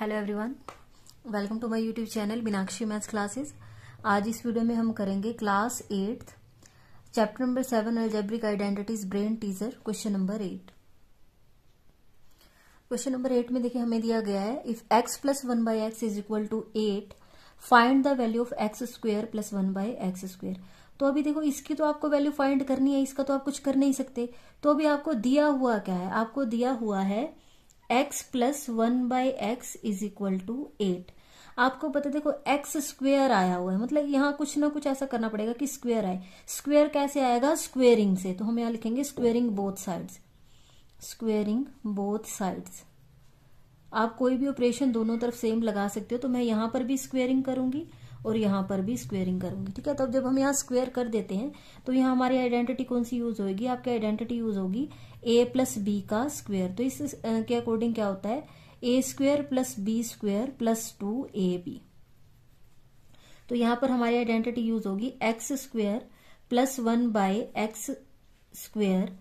hello everyone welcome to my YouTube channel Meenakshi maths classes आज इस वीडियो में हम करेंगे class eighth chapter number seven algebraic identities brain teaser question number eight question number eight में देखिए हमें दिया गया है if x plus one by x is equal to eight find the value of x square plus one by x square तो अभी देखो इसकी तो आपको वैल्यू फाइंड करनी है इसका तो आप कुछ कर नहीं सकते तो अभी आपको दिया हुआ क्या है आपको दिया हुआ है x plus one by x is equal to eight आपको पता देखो एक्स स्क्वेयर आया हुआ है मतलब यहां कुछ ना कुछ ऐसा करना पड़ेगा कि स्क्वेयर आए स्क्वेयर कैसे आएगा स्क्वेयरिंग से तो हम यहाँ लिखेंगे squaring both sides squaring both sides आप कोई भी ऑपरेशन दोनों तरफ सेम लगा सकते हो तो मैं यहां पर भी स्क्वेयरिंग करूंगी और यहां पर भी स्क्वेयरिंग करूंगी ठीक है तो जब हम यहाँ स्क्वेयर कर देते हैं तो यहाँ हमारी आइडेंटिटी कौन सी यूज होगी आपकी आइडेंटिटी यूज होगी ए प्लस बी का स्क्वेयर तो इस के अकॉर्डिंग क्या होता है a square plus b square plus two a b तो यहां पर हमारी आइडेंटिटी यूज होगी x square plus one by x square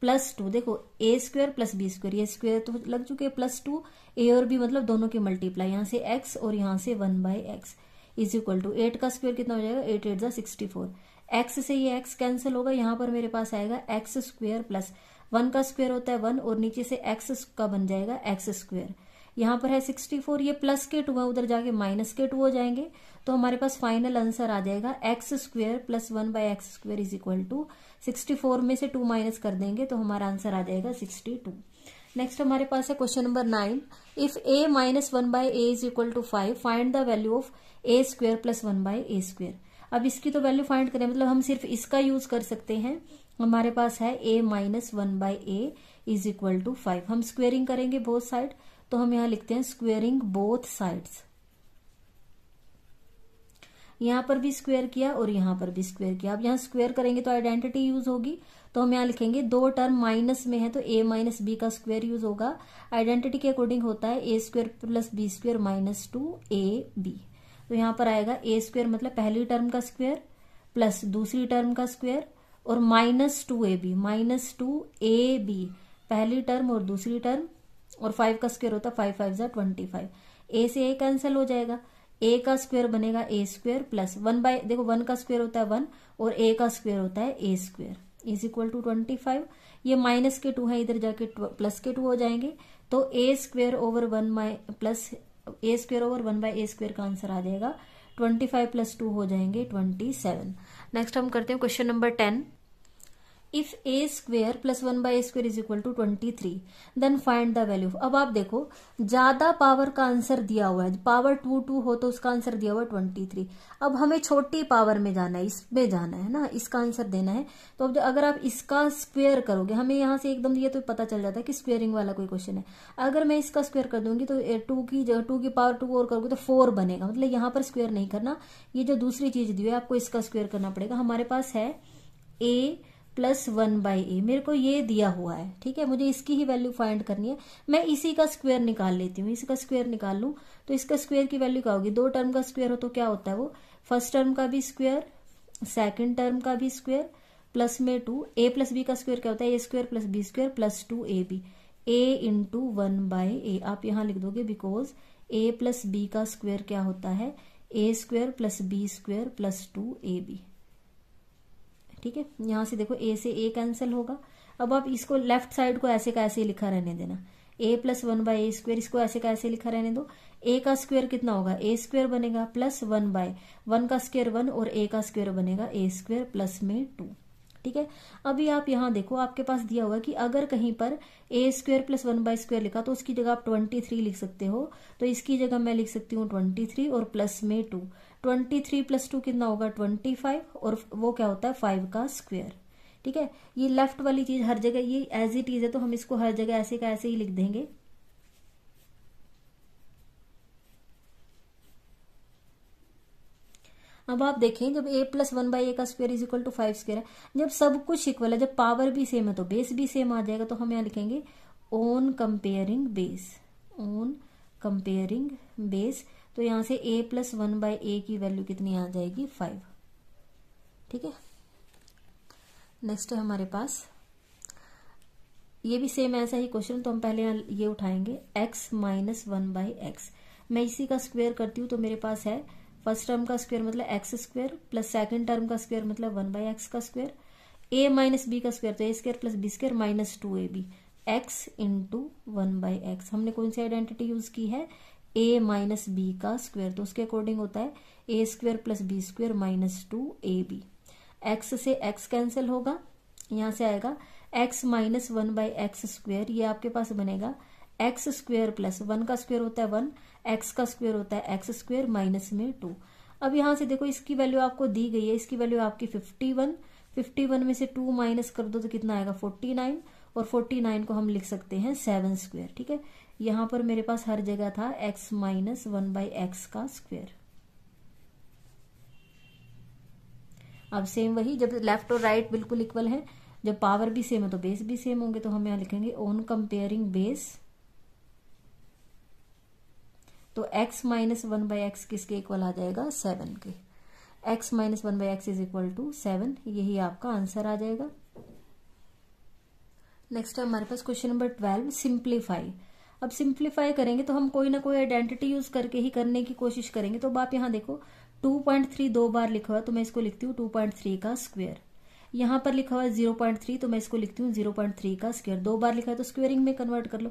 plus two देखो a square plus b square ये स्क्वेयर तो लग चुके हैं प्लस टू ए और बी मतलब दोनों की मल्टीप्लाई यहां से एक्स और यहां से one by x is equal to eight का स्क्वेयर कितना हो जाएगा एट एट जा सिक्सटी फोर एक्स से ये एक्स कैंसिल होगा यहां पर मेरे पास आएगा एक्स स्क्वेयर प्लस वन का स्क्वेयर होता है वन और नीचे से एक्स का बन जाएगा एक्स स्क्वेयर यहां पर है सिक्सटी फोर ये प्लस के टू है उधर जाके माइनस के टू हो जाएंगे तो हमारे पास फाइनल आंसर आ जाएगा x square plus one by x square is equal to sixty four में से टू माइनस कर देंगे तो हमारा आंसर आ जाएगा सिक्सटी टू नेक्स्ट हमारे पास है question number nine if a minus one by a is equal to five find the value of a square plus one by a square अब इसकी तो वैल्यू फाइंड करें मतलब हम सिर्फ इसका यूज कर सकते हैं हमारे पास है a minus one by a is equal to five हम स्क्वेयरिंग करेंगे बोथ साइड तो हम यहां लिखते हैं स्क्वेयरिंग बोथ साइड्स यहां पर भी स्क्वेयर किया और यहां पर भी स्क्वेयर किया अब यहां स्क्वेयर करेंगे तो आइडेंटिटी यूज होगी तो हम यहां लिखेंगे दो टर्म माइनस में है तो ए माइनस बी का स्क्वेयर यूज होगा आइडेंटिटी के अकॉर्डिंग होता है a square plus b square minus two a b तो यहां पर आएगा ए स्क्वेयर मतलब पहली टर्म का स्क्वेयर प्लस दूसरी टर्म का स्क्वेयर और minus two a b minus two a b पहली टर्म और दूसरी टर्म और फाइव का स्क्वेयर होता है फाइव फाइव जार ट्वेंटी फाइव ए से ए कैंसिल हो जाएगा ए का स्क्वेयर बनेगा ए स्क्वेयर प्लस वन बाय देखो वन का स्क्वेयर होता है वन और ए का स्क्वेयर होता है a square is equal to twenty five ये माइनस के टू है इधर जाके प्लस के टू हो जाएंगे तो ए स्क्वेयर ओवर वन माइ plus a square over one by a square का आंसर आ जाएगा ट्वेंटी फाइव प्लस टू हो जाएंगे ट्वेंटी सेवन नेक्स्ट हम करते हैं question number ten if a square plus one by square is equal to twenty three then find the value अब आप देखो ज्यादा पावर का आंसर दिया हुआ है पावर टू टू हो तो उसका आंसर दिया हुआ है ट्वेंटी थ्री अब हमें छोटी पावर में जाना है इसमें जाना है ना इसका आंसर देना है तो अब अगर आप इसका स्क्वेयर करोगे हमें यहां से एकदम ये तो पता चल जाता है कि स्क्वेयरिंग वाला कोई क्वेश्चन है अगर मैं इसका स्क्वेयर कर दूंगी तो टू की टू की पावर टू और करोगे तो फोर बनेगा मतलब यहाँ पर स्क्वेयर नहीं करना ये जो दूसरी चीज दी है आपको इसका स्क्वेयर करना पड़ेगा हमारे पास है a plus one by a मेरे को ये दिया हुआ है ठीक है मुझे इसकी ही वैल्यू फाइंड करनी है मैं इसी का स्क्वायर निकाल लेती हूँ इसका स्क्वायर निकाल लू तो इसका स्क्वायर की वैल्यू क्या होगी दो टर्म का स्क्वायर हो तो क्या होता है वो फर्स्ट टर्म का भी स्क्वायर सेकेंड टर्म का भी स्क्वायर प्लस में टू ए प्लस बी का स्क्वायर क्या होता है a square plus b square plus two a b a into one by a आप यहाँ लिख दोगे बिकॉज ए प्लस बी का स्क्वायर क्या होता है a square plus b square plus two a b ठीक है यहां से देखो ए से ए कैंसिल होगा अब आप इसको लेफ्ट साइड को ऐसे का ऐसे लिखा रहने देना a plus one by a square इसको ऐसे का ऐसे लिखा रहने दो ए का स्क्वेयर कितना होगा ए स्क्वेयर बनेगा प्लस वन बाय वन का स्क्वेयर वन और ए का स्क्वेयर बनेगा ए स्क्वेयर प्लस में टू ठीक है अभी आप यहां देखो आपके पास दिया हुआ कि अगर कहीं पर a square plus one by square लिखा तो उसकी जगह आप ट्वेंटी थ्री लिख सकते हो तो इसकी जगह मैं लिख सकती हूँ ट्वेंटी थ्री और प्लस में two twenty three plus two कितना होगा ट्वेंटी फाइव और वो क्या होता है फाइव का स्क्वेयर ठीक है ये लेफ्ट वाली चीज हर जगह ये एज इट इज है तो हम इसको हर जगह ऐसे का ऐसे ही लिख देंगे अब आप देखें जब a plus one by a का square is equal to five square है जब सब कुछ इक्वल है जब पावर भी सेम है तो बेस भी सेम आ जाएगा तो हम यहाँ लिखेंगे on comparing base on comparing base तो यहां से a plus one by a की वैल्यू कितनी आ जाएगी फाइव ठीक है नेक्स्ट है हमारे पास ये भी सेम ऐसा ही क्वेश्चन तो हम पहले यहां ये उठाएंगे x minus one by x मैं इसी का स्क्वेयर करती हूँ तो मेरे पास है फर्स्ट टर्म का स्क्वेयर मतलब x square plus second term का स्क्वेयर मतलब वन बाई एक्स का स्क्वेयर ए माइनस बी का स्क्वेयर तो a square plus b square minus two a b x into one by x हमने कौन सी आइडेंटिटी यूज की है ए माइनस बी का स्क्वेयर तो उसके अकॉर्डिंग होता है a square plus b square minus two a b x से एक्स कैंसिल होगा यहां से आएगा x minus one by x square ये आपके पास बनेगा एक्स स्क्वेयर प्लस वन का स्क्वेयर होता है वन एक्स का स्क्वेयर होता है एक्स स्क्वेयर माइनस में टू अब यहां से देखो इसकी वैल्यू आपको दी गई है इसकी वैल्यू आपकी फिफ्टी वन फिफ्टी वन में से टू माइनस कर दो तो कितना आएगा फोर्टी नाइन और फोर्टी नाइन को हम लिख सकते हैं सेवन स्क्वेयर ठीक है यहां पर मेरे पास हर जगह था x minus one by x का स्क्वेयर अब सेम वही जब लेफ्ट और राइट बिल्कुल इक्वल है जब पावर भी सेम है तो बेस भी सेम होंगे तो हम यहां लिखेंगे ओन कंपेयरिंग बेस तो x minus one by x किसके इक्वल आ जाएगा सेवन के x minus one by x is equal to seven यही आपका आंसर आ जाएगा नेक्स्ट है हमारे पास क्वेश्चन नंबर ट्वेल्व सिंप्लीफाई अब सिंप्लीफाई करेंगे तो हम कोई ना कोई आइडेंटिटी यूज करके ही करने की कोशिश करेंगे तो अब आप यहां देखो 2.3 दो बार लिखा हुआ तो मैं इसको लिखती हूँ 2.3 का स्क्वायर यहां पर लिखा हुआ है जीरो पॉइंट थ्री तो मैं इसको लिखती हूँ जीरो पॉइंट थ्री का स्क्वेयर दो बार लिखा है तो स्क्वेयरिंग में कन्वर्ट कर लो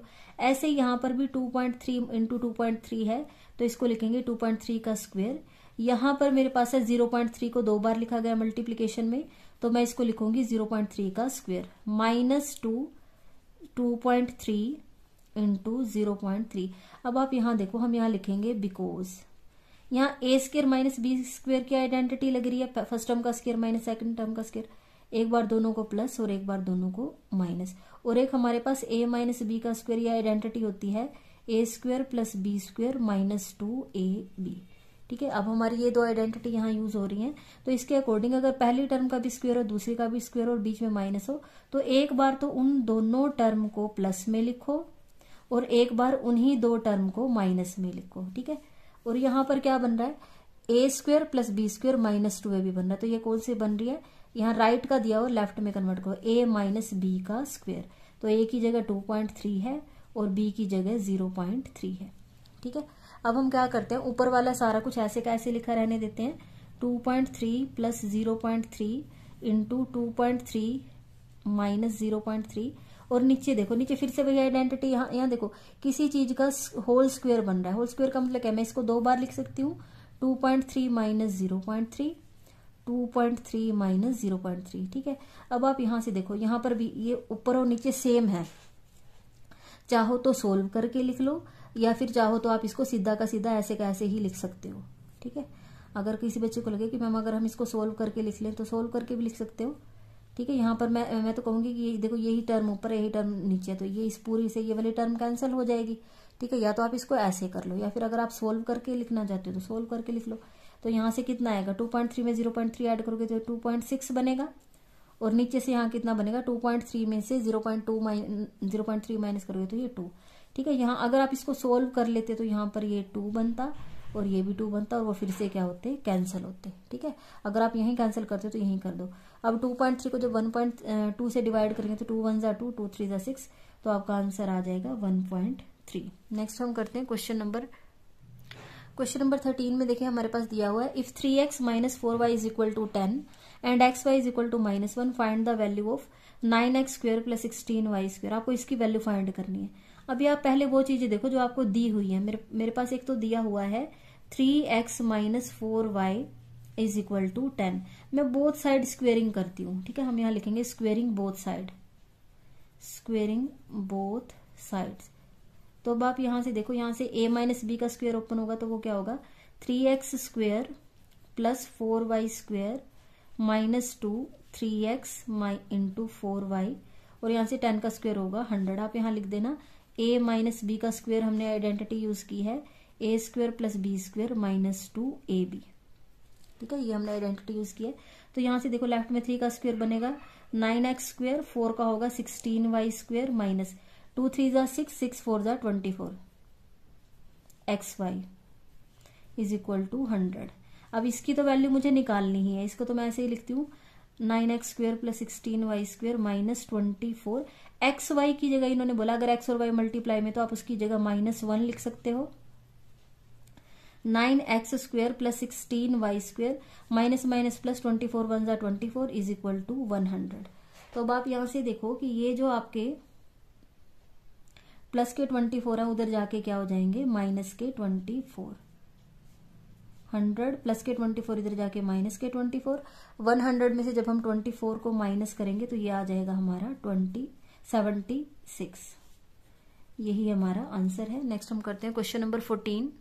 ऐसे यहां पर भी two point three into two point three है तो इसको लिखेंगे टू पॉइंट थ्री का स्क्वेयर यहां पर मेरे पास है जीरो पॉइंट थ्री को दो बार लिखा गया मल्टीप्लीकेशन में तो मैं इसको लिखूंगी जीरो पॉइंट थ्री का square minus two two point three into zero point three अब आप यहां देखो हम यहां लिखेंगे बिकॉज यहाँ a square minus b square की आइडेंटिटी लग रही है फर्स्ट टर्म का स्केयर माइनस सेकंड टर्म का स्केयर एक बार दोनों को प्लस और एक बार दोनों को माइनस और एक हमारे पास ए माइनस बी का स्क्वायर या आइडेंटिटी होती है a square plus b square minus two a b ठीक है अब हमारी ये दो आइडेंटिटी यहाँ यूज हो रही हैं तो इसके अकॉर्डिंग अगर पहली टर्म का भी स्क्वायर हो दूसरी का भी स्क्वायर और बीच में माइनस हो तो एक बार तो उन दोनों टर्म को प्लस में लिखो और एक बार उन्हीं दो टर्म को माइनस में लिखो ठीक है और यहां पर क्या बन रहा है a square plus b square minus two a भी बन रहा है तो ये कौन सी बन रही है यहाँ राइट का दिया हो लेफ्ट में कन्वर्ट करो ए माइनस बी का स्क्वेयर तो ए की जगह टू पॉइंट थ्री है और बी की जगह जीरो पॉइंट थ्री है ठीक है अब हम क्या करते हैं ऊपर वाला सारा कुछ ऐसे का ऐसे लिखा रहने देते हैं two point three plus zero point three into two point three minus zero point three और नीचे देखो नीचे फिर से वही आइडेंटिटी यहाँ यहाँ देखो किसी चीज का होल स्क्वेयर बन रहा है होल स्क्वेयर का मतलब क्या मैं इसको दो बार लिख सकती हूँ two point three minus zero point three two point three minus zero point three ठीक है अब आप यहाँ से देखो यहाँ पर भी ये ऊपर और नीचे सेम है चाहो तो सोल्व करके लिख लो या फिर चाहो तो आप इसको सीधा का सीधा ऐसे का ऐसे ही लिख सकते हो ठीक है अगर किसी बच्चे को लगे कि मैम अगर हम इसको सोल्व करके लिख लें तो सोल्व करके भी लिख सकते हो ठीक है यहाँ पर मैं मैं तो कहूंगी कि ये देखो यही टर्म ऊपर यही टर्म नीचे तो ये इस पूरी से ये वाली टर्म कैंसिल हो जाएगी ठीक है या तो आप इसको ऐसे कर लो या फिर अगर आप सोल्व करके लिखना चाहते हो तो सोल्व करके लिख लो तो यहाँ से कितना आएगा टू पॉइंट थ्री में जीरो पॉइंट थ्री ऐड करोगे तो टू पॉइंट सिक्स बनेगा और नीचे से यहाँ कितना बनेगा टू पॉइंट थ्री में से जीरो पॉइंट टू माइन जीरो पॉइंट थ्री माइनस करोगे तो ये टू ठीक है यहाँ अगर आप इसको सोल्व कर लेते तो यहाँ पर ये टू बनता और ये भी टू बनता और वो फिर से क्या होते कैंसिल होते ठीक है अगर आप यहीं कैंसिल करते तो यहीं कर दो अब टू पॉइंट थ्री को जब वन पॉइंट टू से डिवाइड करेंगे तो टू वन ज़ा टू टू थ्री ज़ा सिक्स तो आपका आंसर आ जाएगा वन पॉइंट थ्री नेक्स्ट हम करते हैं question number question number thirteen में देखिए हमारे पास दिया हुआ है if three x minus four y is equal to ten and x y is equal to minus one find the value of nine x square plus sixteen y square आपको इसकी value find करनी है अभी आप पहले वो चीजें देखो जो आपको दी हुई है मेरे मेरे पास एक तो दिया हुआ है three x minus four y is equal to ten मैं बोथ साइड स्क्वेयरिंग करती हूँ ठीक है हम यहाँ लिखेंगे squaring both side squaring both sides तो अब आप यहां से देखो यहाँ से ए माइनस बी का स्क्वेयर ओपन होगा तो वो क्या होगा three x square plus four y square minus two three x माई इंटू फोर वाई और यहां से टेन का स्क्वेयर होगा हंड्रेड आप यहाँ लिख देना ए माइनस बी का स्क्वेयर हमने आइडेंटिटी यूज की है a square plus b square minus two a b ठीक है ये हमने आइडेंटिटी यूज की है तो यहां से देखो लेफ्ट में थ्री का स्क्वेयर बनेगा नाइन एक्स स्क्वेयर फोर का होगा sixteen y square minus two three ज़ा सिक्स सिक्स फोर ज़ा twenty four x y is equal to hundred अब इसकी तो वैल्यू मुझे निकालनी ही है इसको तो मैं ऐसे ही लिखती हूँ nine x square plus sixteen y square minus twenty four x y की जगह इन्होंने बोला अगर एक्स और वाई मल्टीप्लाई में तो आप उसकी जगह माइनस वन लिख सकते हो nine x square plus sixteen y square minus minus plus twenty four one जा twenty four is equal to one hundred तो अब आप यहां से देखो कि ये जो आपके प्लस के ट्वेंटी फोर है उधर जाके क्या हो जाएंगे माइनस के ट्वेंटी फोर हंड्रेड प्लस के ट्वेंटी फोर इधर जाके माइनस के ट्वेंटी फोर वन हंड्रेड में से जब हम ट्वेंटी फोर को माइनस करेंगे तो ये आ जाएगा हमारा ट्वेंटी सेवेंटी सिक्स यही हमारा आंसर है नेक्स्ट हम करते हैं क्वेश्चन नंबर फोर्टीन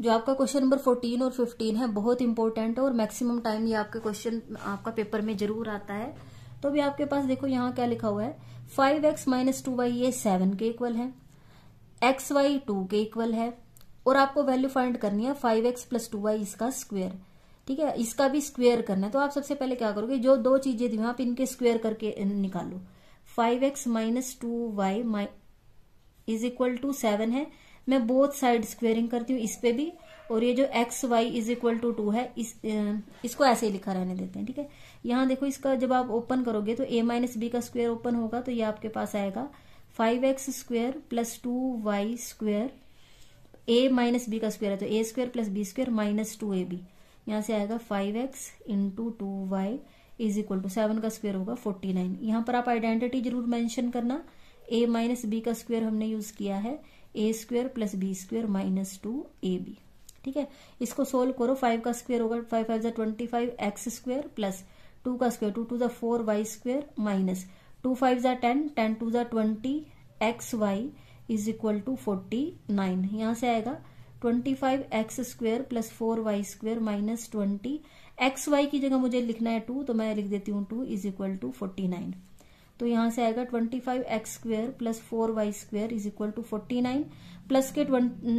जो आपका क्वेश्चन नंबर फोर्टीन और फिफ्टीन है बहुत इंपॉर्टेंट है और मैक्सिमम टाइम ये आपके क्वेश्चन आपका पेपर में जरूर आता है तो अभी आपके पास देखो यहाँ क्या लिखा हुआ है five x minus two y ये सेवन के इक्वल है एक्स वाई टू के इक्वल है और आपको वैल्यू फाइंड करनी है five x plus two y इसका स्क्वेयर ठीक है इसका भी स्क्वेयर करना है तो आप सबसे पहले क्या करोगे जो दो चीजें दी आप इनके स्क्वेयर करके निकालो five x minus two y is equal to seven है मैं बोथ साइड स्क्वेयरिंग करती हूँ इस पे भी और ये जो x y is equal to two है इस इसको ऐसे ही लिखा रहने देते हैं ठीक है यहाँ देखो इसका जब आप ओपन करोगे तो ए माइनस बी का स्क्वायर ओपन होगा तो ये आपके पास आएगा five x square plus two y square a minus b का स्क्वायर है तो a square plus b square minus two a b यहां से आएगा five x into two y is equal to seven का स्क्वायर होगा फोर्टी नाइन यहाँ पर आप आइडेंटिटी जरूर मेंशन करना ए माइनस बी का स्क्वायर हमने यूज किया है a square plus b square minus two a b ठीक है इसको सोल्व करो फाइव का स्क्वेयर होगा फाइव फाइव जो twenty five x square plus two का स्क्वेयर टू टू जो four y square minus two five जै टेन टेन टू जो twenty x y is equal to forty nine यहां से आएगा twenty five x square plus four y square minus twenty x y की जगह मुझे लिखना है टू तो मैं लिख देती हूँ two is equal to forty nine तो यहां से आएगा twenty five x square plus four y square is equal to forty nine plus के ट्वेंटी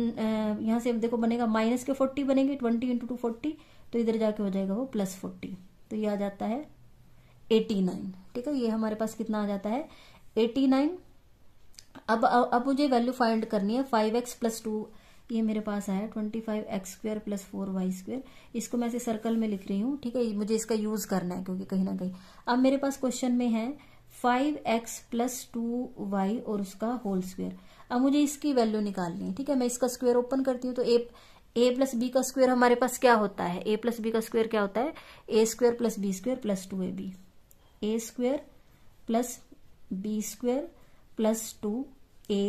यहां से देखो बनेगा माइनस के फोर्टी बनेंगे ट्वेंटी इंटू टू फोर्टी तो इधर जाके हो जाएगा वो प्लस फोर्टी तो ये आ जाता है एटी नाइन ठीक है ये हमारे पास कितना आ जाता है एटी नाइन अब अब मुझे वैल्यू फाइंड करनी है फाइव एक्स प्लस टू ये मेरे पास आया twenty five x square plus four y square इसको मैं ऐसे सर्कल में लिख रही हूँ ठीक है मुझे इसका यूज करना है क्योंकि कहीं ना कहीं अब मेरे पास क्वेश्चन में है five x plus two y और उसका होल स्क्वेयर अब मुझे इसकी वैल्यू निकालनी है ठीक है मैं इसका स्क्वेयर ओपन करती हूँ तो ए ए प्लस बी का स्क्वेयर हमारे पास क्या होता है ए प्लस बी का स्क्वेयर क्या होता है a square plus b square plus two a b a square plus b square plus two a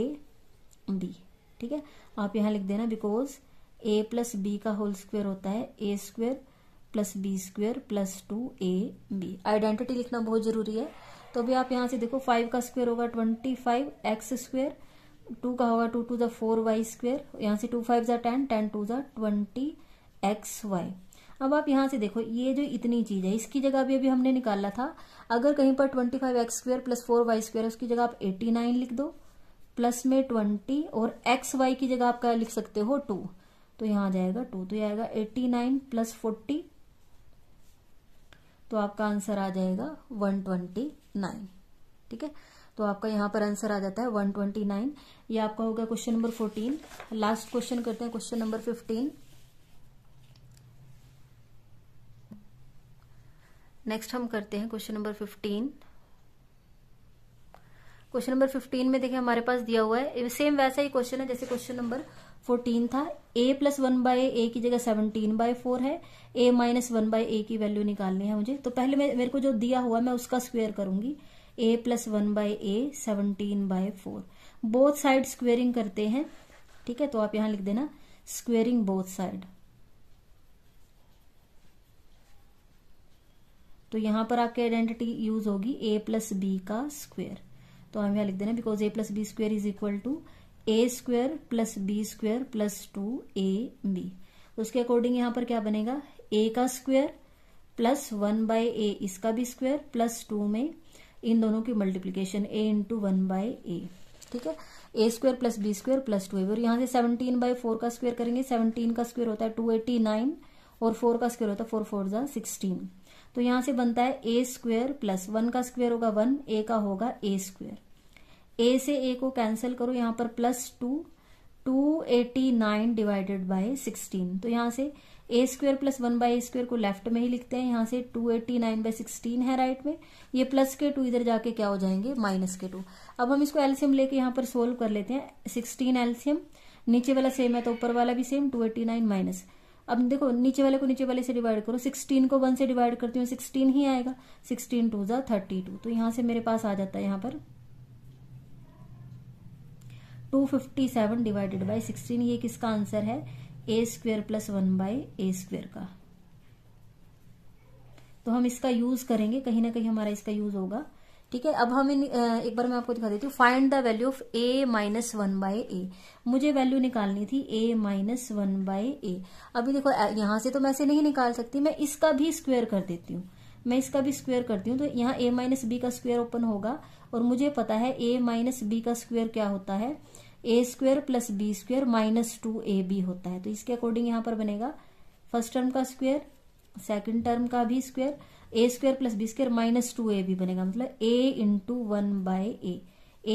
b ठीक है आप यहां लिख देना बिकॉज ए प्लस बी का होल स्क्वेयर होता है a square plus b square plus two a b identity लिखना बहुत जरूरी है तो अभी आप यहाँ से देखो फाइव का स्क्वेयर होगा twenty five x square two का होगा टू टू जोर फोर वाई स्क्वेयर यहाँ से टू फाइव जो टेन टेन टू जो ट्वेंटी एक्स वाई अब आप यहाँ से देखो ये जो इतनी चीज़ है इसकी जगह भी अभी हमने निकाला था अगर कहीं पर twenty five x square plus four y square उसकी जगह आप एटी नाइन लिख दो प्लस में ट्वेंटी और एक्स वाई की जगह आप क्या लिख सकते हो टू तो यहाँ आ जाएगा टू तो ये आएगा एट्टी नाइन प्लस फोर्टी तो आपका आंसर आ जाएगा वन ट्वेंटी नाइन ठीक है तो आपका यहाँ पर आंसर आ जाता है वन ट्वेंटी नाइन ये आपका हो गया question number fourteen last question करते हैं क्वेश्चन नंबर फिफ्टीन नेक्स्ट हम करते हैं question number fifteen question number fifteen में देखिए हमारे पास दिया हुआ है सेम वैसा ही क्वेश्चन है जैसे क्वेश्चन नंबर फोर्टीन था a plus one by a की जगह सेवनटीन बाय फोर है a minus one by a की वैल्यू निकालनी है मुझे तो पहले मैं मेरे को जो दिया हुआ मैं उसका स्क्वेयर करूंगी a plus one by a seventeen by four both side squaring करते हैं ठीक है तो आप यहां लिख देना स्क्वेयरिंग बोथ साइड तो यहां पर आपकी आइडेंटिटी यूज होगी ए प्लस बी का स्क्वेयर तो हम यहां लिख देना because a plus b square is equal to a square plus b square plus two a b उसके अकॉर्डिंग यहां पर क्या बनेगा ए का square plus one by a इसका भी स्क्वेयर प्लस टू में इन दोनों की multiplication a into one by a ठीक है a square plus b square plus two a और यहां से सेवनटीन बाई फोर का स्क्वेयर करेंगे सेवनटीन का स्क्वेयर होता है टू एटी नाइन और फोर का स्क्वेयर होता है फोर फोर जा सिक्सटीन तो यहां से बनता है ए स्क्वेयर प्लस वन का स्क्वेयर होगा वन ए का होगा ए स्क्वेयर ए से ए को कैंसिल करो यहाँ पर plus two two eighty nine divided by sixteen तो यहाँ से a square plus one by a square को लेफ्ट में ही लिखते हैं यहां से two eighty nine by sixteen है राइट में ये प्लस के टू इधर जाके क्या हो जाएंगे माइनस के टू अब हम इसको एल्सियम लेके यहाँ पर सोल्व कर लेते हैं सिक्सटीन एल्सियम नीचे वाला सेम है तो ऊपर वाला भी same two eighty nine minus अब देखो नीचे वाले को नीचे वाले से डिवाइड करो सिक्सटीन को वन से डिवाइड करती हूँ सिक्सटीन ही आएगा सिक्सटीन टू जा थर्टी टू तो यहां से मेरे पास आ जाता है यहाँ पर two fifty seven divided by sixteen ये किसका आंसर है a square plus one by a square का तो हम इसका यूज करेंगे कहीं ना कहीं हमारा इसका यूज होगा ठीक है अब हम इन एक बार मैं आपको दिखा देती हूँ find the value of a minus one by a मुझे वैल्यू निकालनी थी a minus one by a अभी देखो यहां से तो मैं ऐसे नहीं निकाल सकती मैं इसका भी स्क्वेयर कर देती हूँ मैं इसका भी स्क्वेयर करती हूँ तो यहाँ ए माइनस बी का स्क्वेयर ओपन होगा और मुझे पता है ए माइनस बी का स्क्वेयर क्या होता है a square plus b square minus two a b होता है तो इसके अकॉर्डिंग यहां पर बनेगा फर्स्ट टर्म का स्क्वेयर सेकेंड टर्म का भी square a square plus b square minus two a b बनेगा मतलब a into one by a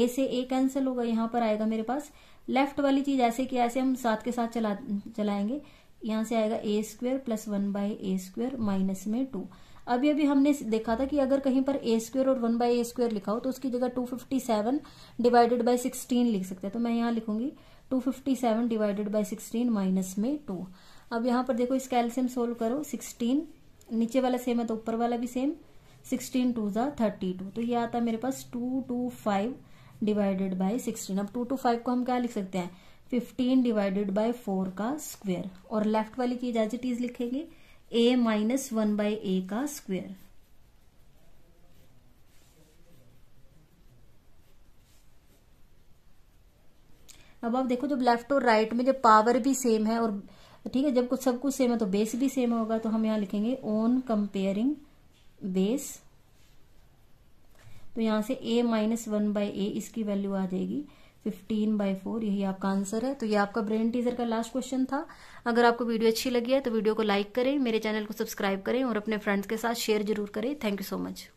a से ए कैंसिल होगा यहाँ पर आएगा मेरे पास लेफ्ट वाली चीज ऐसे कि ऐसे हम साथ के साथ चला चलाएंगे यहां से आएगा a square plus one by a square minus में टू अभी अभी हमने देखा था कि अगर कहीं पर ए स्क्वेयर और वन बाई ए स्क्वेयर लिखा हो तो उसकी जगह two fifty seven divided by sixteen लिख सकते हैं तो मैं यहाँ लिखूंगी two fifty seven divided by sixteen minus में टू अब यहां पर देखो इस कैल्सियम सोल्व करो सिक्सटीन नीचे वाला सेम है तो ऊपर वाला भी सेम सिक्सटीन टू ज़ा थर्टी टू तो ये आता है मेरे पास two two five divided by sixteen अब टू टू फाइव को हम क्या लिख सकते हैं फिफ्टीन डिवाइडेड बाय फोर का स्क्वेयर और लेफ्ट वाली की इजाजटीज लिखेंगे a minus one by a का स्क्वेयर अब आप देखो जब लेफ्ट और राइट में जब पावर भी सेम है और ठीक है जब कुछ सब कुछ सेम है तो बेस भी सेम होगा तो हम यहां लिखेंगे ओन कंपेयरिंग बेस तो यहां से a minus one by a इसकी वैल्यू आ जाएगी फिफ्टीन बाई फोर यही आपका आंसर है तो ये आपका ब्रेन टीजर का लास्ट क्वेश्चन था अगर आपको वीडियो अच्छी लगी है तो वीडियो को लाइक करें मेरे चैनल को सब्सक्राइब करें और अपने फ्रेंड्स के साथ शेयर जरूर करें थैंक यू सो मच